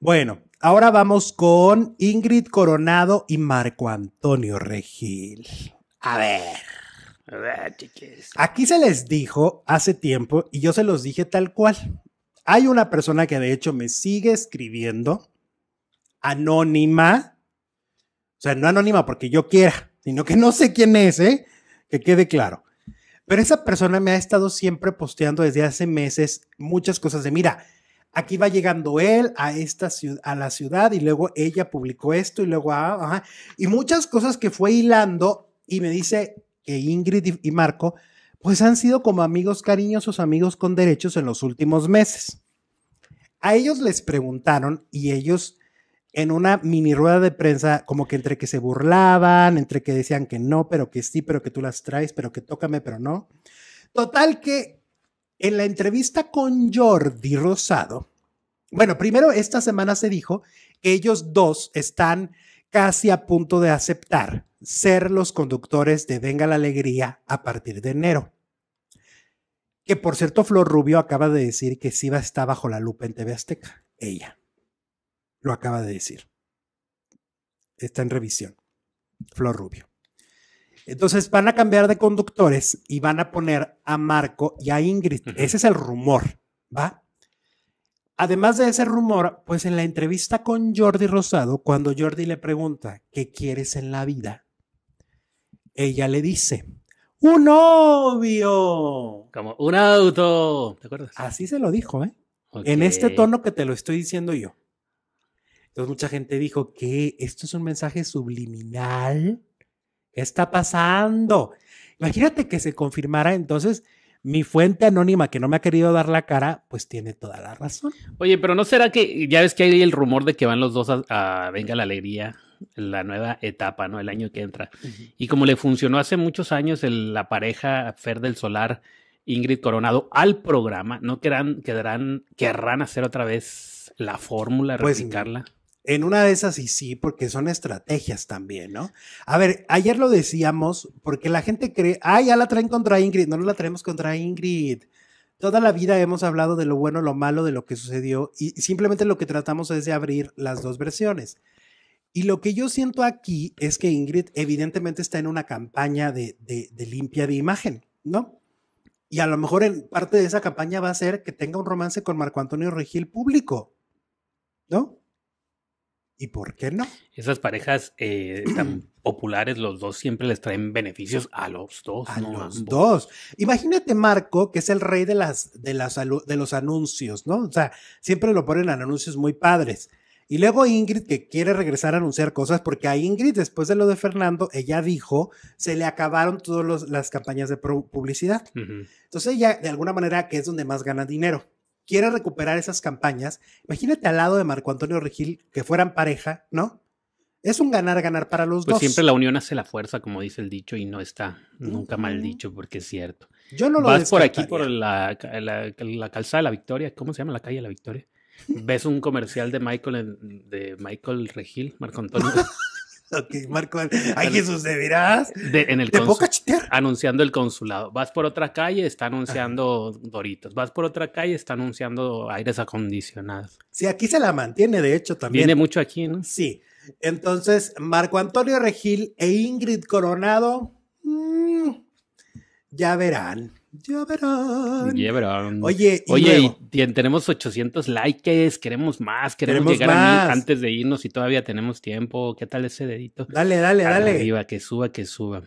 Bueno, ahora vamos con Ingrid Coronado y Marco Antonio Regil. A ver. A ver, chiquis. Aquí se les dijo hace tiempo y yo se los dije tal cual. Hay una persona que de hecho me sigue escribiendo, anónima, o sea, no anónima porque yo quiera, sino que no sé quién es, ¿eh? Que quede claro. Pero esa persona me ha estado siempre posteando desde hace meses muchas cosas de, mira, aquí va llegando él a esta a la ciudad y luego ella publicó esto y luego, ah, y muchas cosas que fue hilando y me dice que Ingrid y Marco, pues han sido como amigos cariñosos, amigos con derechos en los últimos meses. A ellos les preguntaron y ellos en una mini rueda de prensa, como que entre que se burlaban, entre que decían que no, pero que sí, pero que tú las traes, pero que tócame, pero no. Total que en la entrevista con Jordi Rosado, bueno, primero esta semana se dijo que ellos dos están casi a punto de aceptar ser los conductores de Venga la Alegría a partir de enero. Que por cierto, Flor Rubio acaba de decir que Siva está bajo la lupa en TV Azteca. Ella lo acaba de decir. Está en revisión. Flor Rubio. Entonces van a cambiar de conductores y van a poner a Marco y a Ingrid. Ese es el rumor, ¿va? Además de ese rumor, pues en la entrevista con Jordi Rosado, cuando Jordi le pregunta, ¿qué quieres en la vida? Ella le dice, un novio. Como un auto, ¿te acuerdas? Así se lo dijo, ¿eh? En este tono que te lo estoy diciendo yo. Entonces mucha gente dijo que esto es un mensaje subliminal ¿Qué está pasando? Imagínate que se confirmara entonces mi fuente anónima que no me ha querido dar la cara, pues tiene toda la razón. Oye, pero ¿no será que ya ves que hay el rumor de que van los dos a, Venga la Alegría, la nueva etapa, ¿no? El año que entra. Y como le funcionó hace muchos años la pareja Fer del Solar, Ingrid Coronado, al programa, ¿no querrán, quedarán, querrán hacer otra vez la fórmula, pues, replicarla? En una de esas y sí, porque son estrategias también, ¿no? A ver, ayer lo decíamos porque la gente cree, ah, ya la traen contra Ingrid, no, no la traemos contra Ingrid. Toda la vida hemos hablado de lo bueno, lo malo, de lo que sucedió y simplemente lo que tratamos es de abrir las dos versiones. Y lo que yo siento aquí es que Ingrid evidentemente está en una campaña de, limpia de imagen, ¿no? Y a lo mejor en parte de esa campaña va a ser que tenga un romance con Marco Antonio Regil público, ¿no? ¿Y por qué no? Esas parejas eh, tan populares, los dos siempre les traen beneficios a los dos. A los dos. Imagínate Marco, que es el rey de, las, de, los anuncios, ¿no? O sea, siempre lo ponen en anuncios muy padres. Y luego Ingrid, que quiere regresar a anunciar cosas, porque a Ingrid, después de lo de Fernando, ella dijo, se le acabaron todas las campañas de publicidad. Entonces ella, de alguna manera, que es donde más gana dinero quiere recuperar esas campañas, imagínate al lado de Marco Antonio Regil que fueran pareja, ¿no? Es un ganar-ganar para los pues dos. Siempre la unión hace la fuerza, como dice el dicho, y no está nunca mal dicho, porque es cierto. Yo no lo Vas por aquí, por la, la, la calzada de la Victoria, ¿cómo se llama la calle de la Victoria? ves un comercial de Michael de Michael Regil, Marco Antonio Ok, Marco. Ay, Jesús, ¿de en el ¿Te Anunciando el consulado. Vas por otra calle, está anunciando Doritos. Vas por otra calle, está anunciando aires acondicionados. Sí, aquí se la mantiene, de hecho, también. Viene mucho aquí, ¿no? Sí. Entonces, Marco Antonio Regil e Ingrid Coronado, mm, ya verán. Ya verán. Oye, tenemos 800 likes, queremos más, queremos, llegar a antes de irnos y todavía tenemos tiempo. ¿Qué tal ese dedito? Dale, dale, dale. Arriba, que suba, que suba.